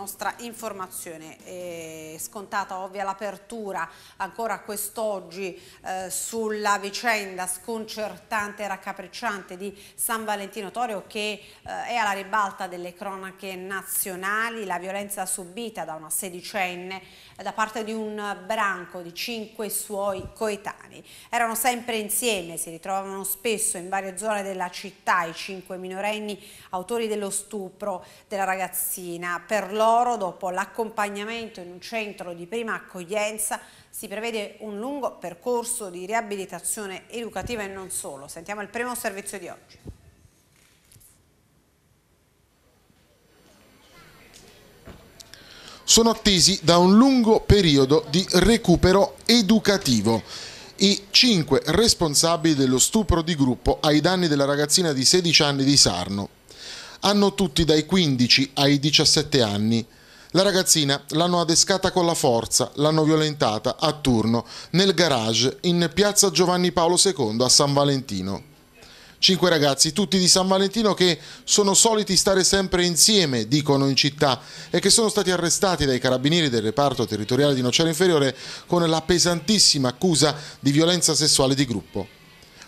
nostra informazione. È scontata ovvia l'apertura ancora quest'oggi eh, sulla vicenda sconcertante e raccapricciante di San Valentino Torio che eh, è alla ribalta delle cronache nazionali, la violenza subita da una sedicenne eh, da parte di un branco di cinque suoi coetanei. Erano sempre insieme, si ritrovavano spesso in varie zone della città i cinque minorenni autori dello stupro della ragazzina. Per loro loro, dopo l'accompagnamento in un centro di prima accoglienza, si prevede un lungo percorso di riabilitazione educativa e non solo. Sentiamo il primo servizio di oggi. Sono attesi da un lungo periodo di recupero educativo i cinque responsabili dello stupro di gruppo ai danni della ragazzina di 16 anni di Sarno, hanno tutti dai 15 ai 17 anni. La ragazzina l'hanno adescata con la forza, l'hanno violentata a turno nel garage in piazza Giovanni Paolo II a San Valentino. Cinque ragazzi, tutti di San Valentino, che sono soliti stare sempre insieme, dicono in città, e che sono stati arrestati dai carabinieri del reparto territoriale di Nocera Inferiore con la pesantissima accusa di violenza sessuale di gruppo.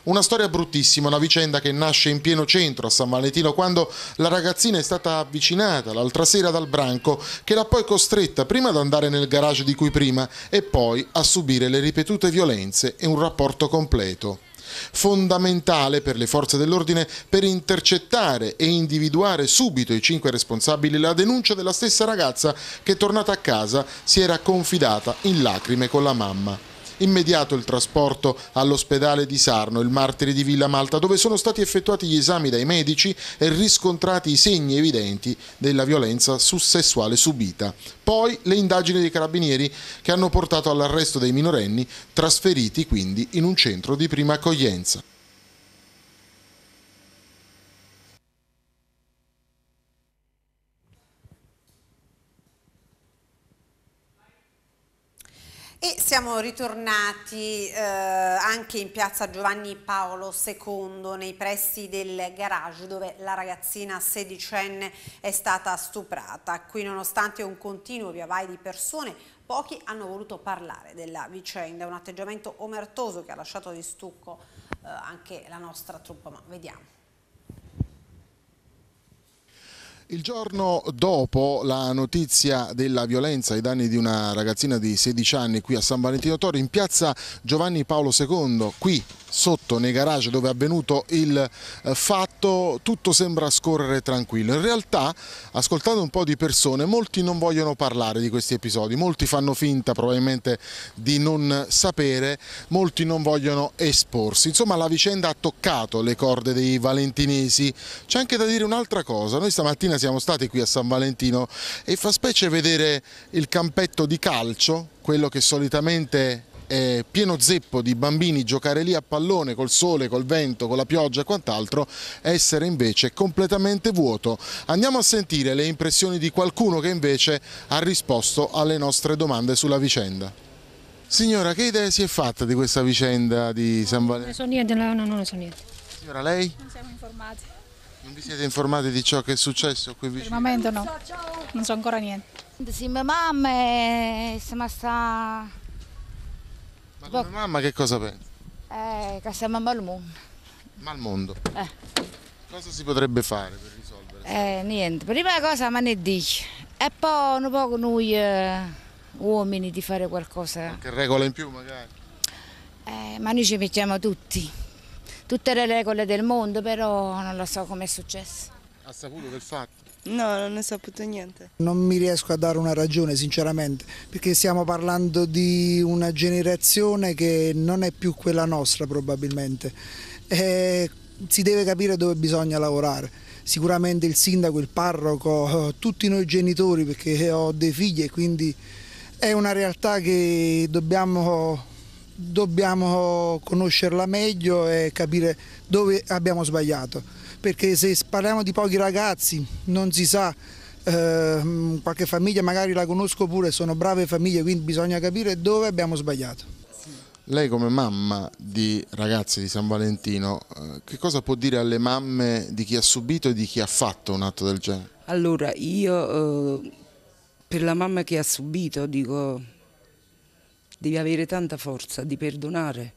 Una storia bruttissima, una vicenda che nasce in pieno centro a San Valentino quando la ragazzina è stata avvicinata l'altra sera dal branco che l'ha poi costretta prima ad andare nel garage di cui prima e poi a subire le ripetute violenze e un rapporto completo fondamentale per le forze dell'ordine per intercettare e individuare subito i cinque responsabili la denuncia della stessa ragazza che tornata a casa si era confidata in lacrime con la mamma immediato il trasporto all'ospedale di Sarno, il martire di Villa Malta, dove sono stati effettuati gli esami dai medici e riscontrati i segni evidenti della violenza sessuale subita. Poi le indagini dei carabinieri che hanno portato all'arresto dei minorenni, trasferiti quindi in un centro di prima accoglienza. E siamo ritornati eh, anche in piazza Giovanni Paolo II, nei pressi del garage dove la ragazzina sedicenne è stata stuprata. Qui nonostante un continuo via vai di persone, pochi hanno voluto parlare della vicenda. Un atteggiamento omertoso che ha lasciato di stucco eh, anche la nostra truppa, ma vediamo. Il giorno dopo la notizia della violenza ai danni di una ragazzina di 16 anni qui a San Valentino Torre in piazza Giovanni Paolo II, qui sotto nei garage dove è avvenuto il eh, fatto tutto sembra scorrere tranquillo. In realtà ascoltando un po' di persone molti non vogliono parlare di questi episodi, molti fanno finta probabilmente di non sapere, molti non vogliono esporsi. Insomma la vicenda ha toccato le corde dei valentinesi. C'è anche da dire un'altra cosa, noi stamattina siamo stati qui a San Valentino e fa specie vedere il campetto di calcio quello che solitamente eh, pieno zeppo di bambini giocare lì a pallone col sole, col vento, con la pioggia e quant'altro, essere invece completamente vuoto. Andiamo a sentire le impressioni di qualcuno che invece ha risposto alle nostre domande sulla vicenda. Signora, che idea si è fatta di questa vicenda di San Valentino? Non ne so niente, no, no, non ne so niente. Signora, lei? Non siamo informati. Non vi siete informati di ciò che è successo qui vicino? Per il momento no, non so ancora niente. Sì, mia mamma è stata ma come mamma che cosa pensa? Eh, che siamo mal mondo. Mal mondo. Eh. Cosa si potrebbe fare per risolvere? Eh, niente, prima cosa ma ne dici. E poi un po' noi eh, uomini di fare qualcosa. Che regola in più magari? Eh, ma noi ci mettiamo tutti. Tutte le regole del mondo, però non lo so com'è successo. Ha saputo del fatto? No, non ho saputo niente. Non mi riesco a dare una ragione, sinceramente, perché stiamo parlando di una generazione che non è più quella nostra probabilmente. E si deve capire dove bisogna lavorare. Sicuramente il sindaco, il parroco, tutti noi genitori, perché ho dei figli e quindi è una realtà che dobbiamo, dobbiamo conoscerla meglio e capire dove abbiamo sbagliato perché se parliamo di pochi ragazzi non si sa, eh, qualche famiglia magari la conosco pure, sono brave famiglie, quindi bisogna capire dove abbiamo sbagliato. Lei come mamma di ragazzi di San Valentino, eh, che cosa può dire alle mamme di chi ha subito e di chi ha fatto un atto del genere? Allora, io eh, per la mamma che ha subito dico devi avere tanta forza di perdonare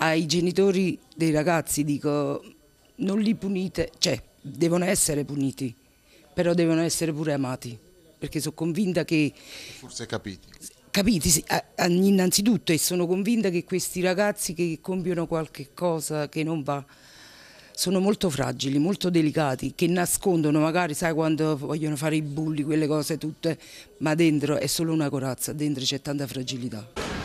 ai genitori dei ragazzi dico non li punite, cioè devono essere puniti, però devono essere pure amati, perché sono convinta che... Forse capiti. Capiti, sì, innanzitutto, e sono convinta che questi ragazzi che compiono qualche cosa che non va, sono molto fragili, molto delicati, che nascondono magari, sai, quando vogliono fare i bulli, quelle cose tutte, ma dentro è solo una corazza, dentro c'è tanta fragilità.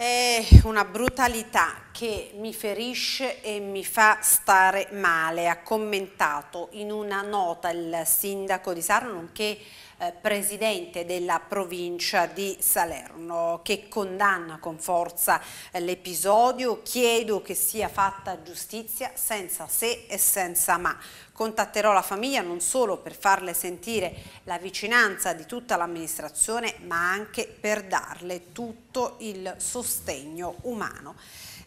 È una brutalità che mi ferisce e mi fa stare male, ha commentato in una nota il sindaco di Sarno, nonché eh, presidente della provincia di Salerno che condanna con forza eh, l'episodio, chiedo che sia fatta giustizia senza se e senza ma. Contatterò la famiglia non solo per farle sentire la vicinanza di tutta l'amministrazione ma anche per darle tutto il sostegno umano.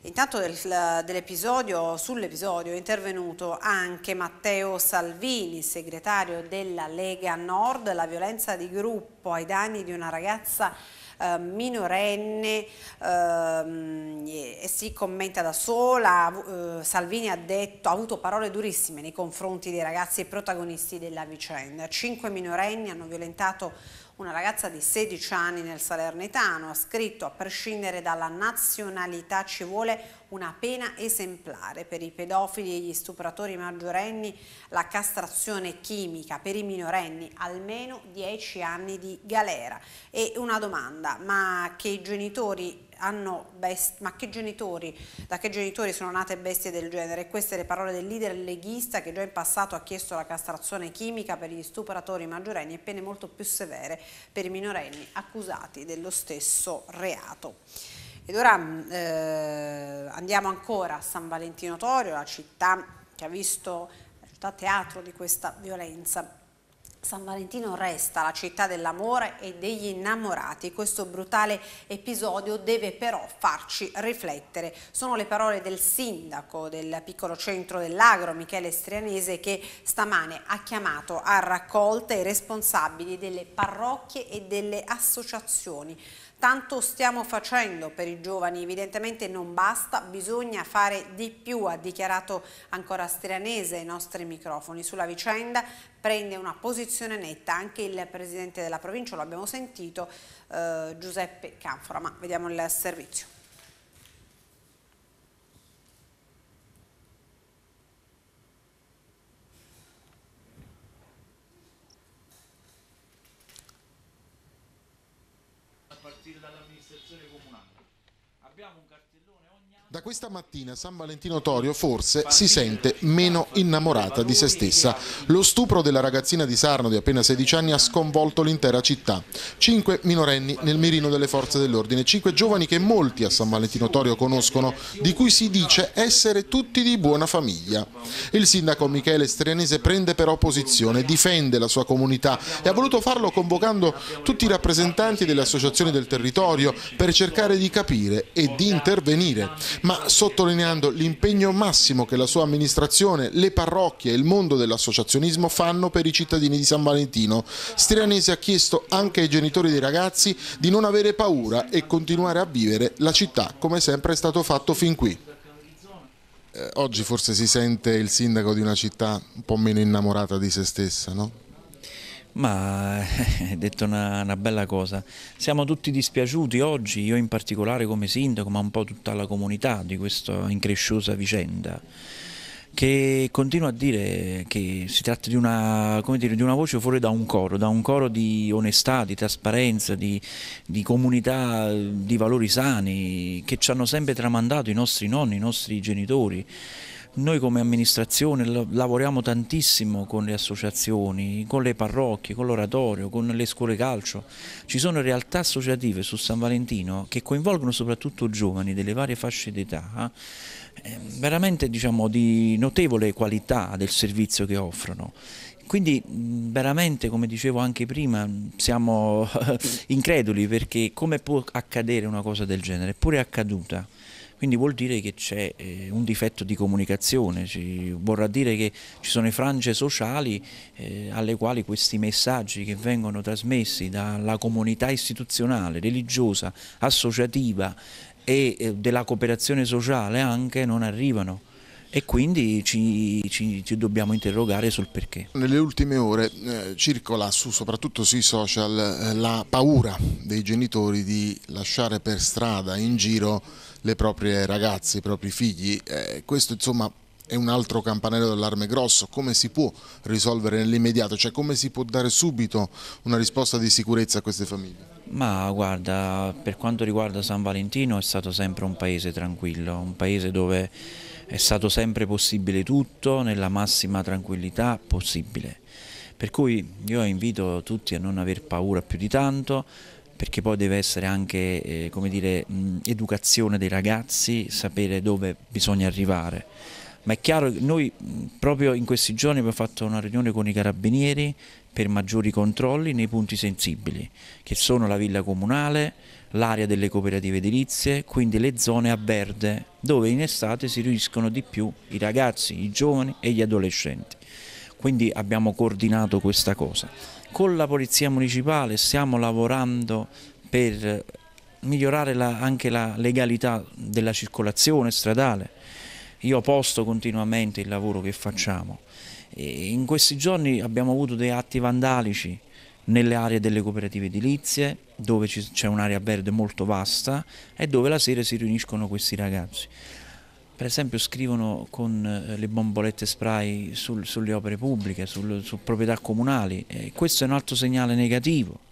Intanto del, dell'episodio, sull'episodio è intervenuto anche Matteo Salvini, segretario della Lega Nord, la violenza di gruppo ai danni di una ragazza eh, minorenne, eh, si commenta da sola, eh, Salvini ha, detto, ha avuto parole durissime nei confronti dei ragazzi e protagonisti della vicenda. Cinque minorenni hanno violentato una ragazza di 16 anni nel Salernitano ha scritto a prescindere dalla nazionalità ci vuole una pena esemplare per i pedofili e gli stupratori maggiorenni la castrazione chimica per i minorenni almeno 10 anni di galera e una domanda casa ma che i genitori Best, ma che genitori, da che genitori sono nate bestie del genere? Queste le parole del leader leghista che già in passato ha chiesto la castrazione chimica per gli stuperatori maggiorenni e pene molto più severe per i minorenni accusati dello stesso reato. Ed ora mm, eh, andiamo ancora a San Valentino Torio, la città che ha visto, la città teatro di questa violenza. San Valentino resta la città dell'amore e degli innamorati. Questo brutale episodio deve però farci riflettere. Sono le parole del sindaco del piccolo centro dell'Agro, Michele Strianese, che stamane ha chiamato a raccolta i responsabili delle parrocchie e delle associazioni. Tanto stiamo facendo per i giovani, evidentemente non basta, bisogna fare di più, ha dichiarato ancora Strianese ai nostri microfoni. Sulla vicenda prende una posizione netta anche il presidente della provincia, lo abbiamo sentito, eh, Giuseppe Canfora, ma vediamo il servizio. Da questa mattina San Valentino Torio forse si sente meno innamorata di se stessa. Lo stupro della ragazzina di Sarno di appena 16 anni ha sconvolto l'intera città. Cinque minorenni nel mirino delle forze dell'ordine, cinque giovani che molti a San Valentino Torio conoscono, di cui si dice essere tutti di buona famiglia. Il sindaco Michele Strianese prende però posizione, difende la sua comunità e ha voluto farlo convocando tutti i rappresentanti delle associazioni del territorio per cercare di capire e di intervenire, ma sottolineando l'impegno massimo che la sua amministrazione, le parrocchie e il mondo dell'associazionismo fanno per i cittadini di San Valentino. Strianese ha chiesto anche ai genitori dei ragazzi di non avere paura e continuare a vivere la città come sempre è stato fatto fin qui. Eh, oggi forse si sente il sindaco di una città un po' meno innamorata di se stessa, no? Ma hai eh, detto una, una, bella cosa, siamo tutti dispiaciuti oggi, io in particolare come sindaco, ma un po' tutta la comunità di questa incresciosa vicenda, che continua a dire che si tratta di una, dire, di una voce fuori da un coro, da un coro di onestà, di trasparenza, di, di comunità, di valori sani, che ci hanno sempre tramandato i nostri nonni, i nostri genitori. Noi come amministrazione lavoriamo tantissimo con le associazioni, con le parrocchie, con l'oratorio, con le scuole calcio. Ci sono realtà associative su San Valentino che coinvolgono soprattutto giovani delle varie fasce d'età, eh, ehm, veramente diciamo, di notevole qualità del servizio che offrono. Quindi veramente, come dicevo anche prima, siamo increduli perché come può accadere una cosa del genere? Eppure è accaduta quindi vuol dire che c'è eh, un difetto di comunicazione, ci, vorrà dire che ci sono le frange sociali eh, alle quali questi messaggi che vengono trasmessi dalla comunità istituzionale, religiosa, associativa e eh, della cooperazione sociale anche non arrivano. E quindi ci, ci, ci, dobbiamo interrogare sul perché. Nelle ultime ore eh, circola su, soprattutto sui social eh, la paura dei genitori di lasciare per strada, in giro, le proprie ragazze, i propri figli. Eh, questo insomma è un altro campanello d'allarme grosso, come si può risolvere nell'immediato, cioè come si può dare subito una risposta di sicurezza a queste famiglie? Ma guarda, per quanto riguarda San Valentino è stato sempre un paese tranquillo, un paese dove è stato sempre possibile tutto nella massima tranquillità possibile. Per cui io invito tutti a non aver paura più di tanto, perché poi deve essere anche eh, dire, mh, educazione dei ragazzi, sapere dove bisogna arrivare. Ma è chiaro che noi proprio in questi giorni abbiamo fatto una riunione con i carabinieri per maggiori controlli nei punti sensibili, che sono la villa comunale, l'area delle cooperative edilizie, quindi le zone a verde dove in estate si riuniscono di più i ragazzi, i giovani e gli adolescenti. Quindi abbiamo coordinato questa cosa. Con la Polizia Municipale stiamo lavorando per migliorare la, anche la legalità della circolazione stradale. Io posto continuamente il lavoro che facciamo. E in questi giorni abbiamo avuto dei atti vandalici nelle aree delle cooperative edilizie, dove c'è un'area verde molto vasta e dove la sera si riuniscono questi ragazzi. Per esempio scrivono con eh, le bombolette spray sul, sulle opere pubbliche, su proprietà comunali, e questo è un altro segnale negativo